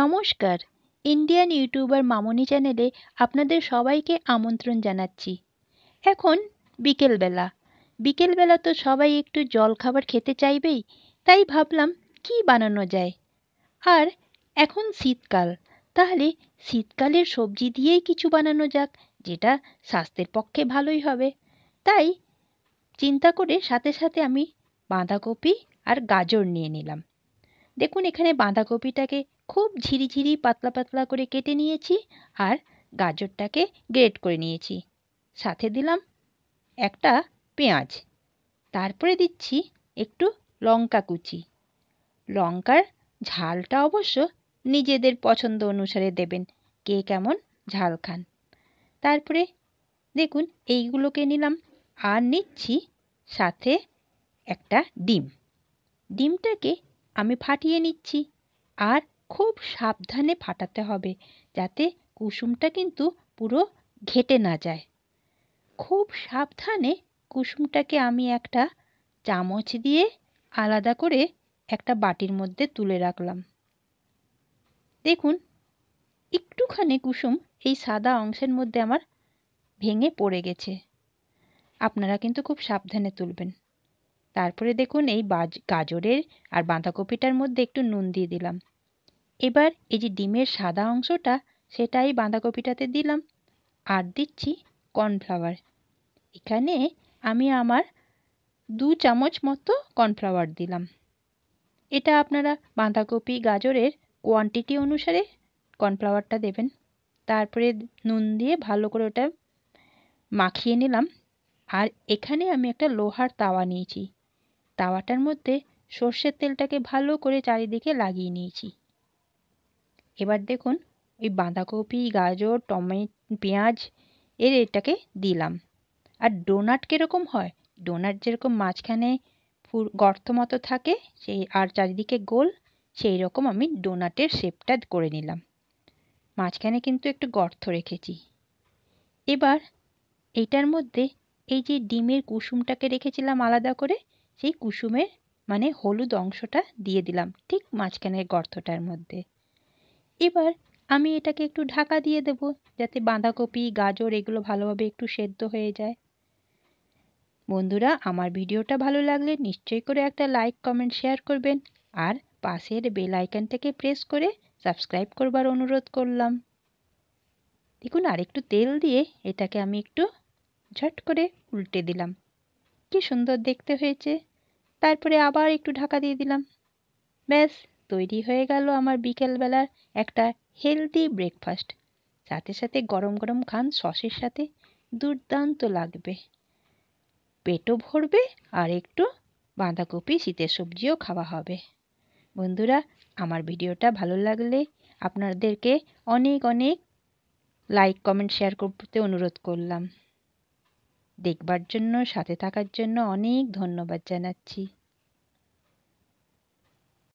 নমস্কার Indian YouTuber মামনি চ্যানেলে আপনাদের সবাইকে আমন্ত্রণ জানাচ্ছি এখন বিকেলবেলা বিকেলবেলা তো সবাই একটু জলখাবার খেতে চাইবেই তাই ভাবলাম কি বানানো যায় আর এখন শীতকাল তাহলে শীতকালের সবজি দিয়েই কিছু বানানো যাক যেটা স্বাস্থ্যের পক্ষে ভালোই হবে তাই চিন্তা করে সাথে সাথে আমি বাঁধাকপি আর গাজর নিয়ে নিলাম দেখুন এখানে বাঁধাকপিটাকে খুব ঝিরিঝিরি পাতলা পাতলা করে কেটে নিয়েছি আর গাজরটাকে গ্রেট করে নিয়েছি সাথে দিলাম একটা পেঁয়াজ তারপরে দিচ্ছি একটু লঙ্কা কুচি লঙ্কার ঝালটা অবশ্য নিজেদের পছন্দ অনুসারে দেবেন কে কেমন ঝাল খান তারপরে দেখুন এইগুলোকে নিলাম আর নিচ্ছি সাথে একটা ডিম ডিমটাকে আমি ফাটিয়ে নিচ্ছি আর খুব সাবধানে ফাটাতে হবে যাতে কুসুমটা কিন্তু পুরো ঘেটে না যায় খুব সাবধানে কুসুমটাকে আমি একটা চামচ দিয়ে আলাদা করে একটা বাটির মধ্যে তুলে রাখলাম দেখুন একটুখানি কুসুম এই সাদা অংশের মধ্যে আমার ভেঙে পড়ে গেছে আপনারা কিন্তু খুব সাবধানে তুলবেন তারপরে দেখুন এই গাজরের আর বাঁধাকপিটার মধ্যে একটু নুন দিয়ে দিলাম এবার এই যে ডিমের সাদা অংশটা সেটাই বাঁধাকপিটাতে দিলাম আর দিচ্ছি কর্নফ্লাওয়ার এখানে আমি আমার দু চামচ মতো কর্নফ্লাওয়ার দিলাম এটা আপনারা বাঁধাকপি গাজরের কোয়ান্টিটি অনুসারে কর্নফ্লাওয়ারটা দেবেন তারপরে নুন দিয়ে ভালো করে ওটা মাখিয়ে নিলাম আর এখানে আমি একটা লোহার তাওয়া নিয়েছি তাওয়াটার মধ্যে সর্ষের তেলটাকে ভালো করে চারিদিকে লাগিয়ে নিয়েছি এবার দেখুন ওই বাঁধাকপি গাজর টমেট পেঁয়াজ এর এটাকে দিলাম আর ডোনাট কীরকম হয় ডোনাট যেরকম মাঝখানে গর্ত মতো থাকে সেই আর চারিদিকে গোল সেই রকম আমি ডোনাটের শেপটা করে নিলাম মাঝখানে কিন্তু একটু গর্ত রেখেছি এবার এইটার মধ্যে এই যে ডিমের কুসুমটাকে রেখেছিলাম আলাদা করে সেই কুসুমের মানে হলুদ অংশটা দিয়ে দিলাম ঠিক মাঝখানের গর্তটার মধ্যে এবার আমি এটাকে একটু ঢাকা দিয়ে দেব যাতে বাঁধাকপি গাজর এগুলো ভালোভাবে একটু সেদ্ধ হয়ে যায় বন্ধুরা আমার ভিডিওটা ভালো লাগলে নিশ্চয়ই করে একটা লাইক কমেন্ট শেয়ার করবেন আর পাশের বেল আইকনটাকে প্রেস করে সাবস্ক্রাইব করবার অনুরোধ করলাম দেখুন আর একটু তেল দিয়ে এটাকে আমি একটু ঝট করে উল্টে দিলাম কি সুন্দর দেখতে হয়েছে তারপরে আবার একটু ঢাকা দিয়ে দিলাম ব্যাস তৈরি হয়ে গেল আমার বিকেলবেলার একটা হেলদি ব্রেকফাস্ট সাথে সাথে গরম গরম খান সসের সাথে দুর্দান্ত লাগবে পেটও ভরবে আর একটু বাঁধাকপি শীতের সবজিও খাওয়া হবে বন্ধুরা আমার ভিডিওটা ভালো লাগলে আপনাদেরকে অনেক অনেক লাইক কমেন্ট শেয়ার করতে অনুরোধ করলাম দেখবার জন্য সাথে থাকার জন্য অনেক ধন্যবাদ জানাচ্ছি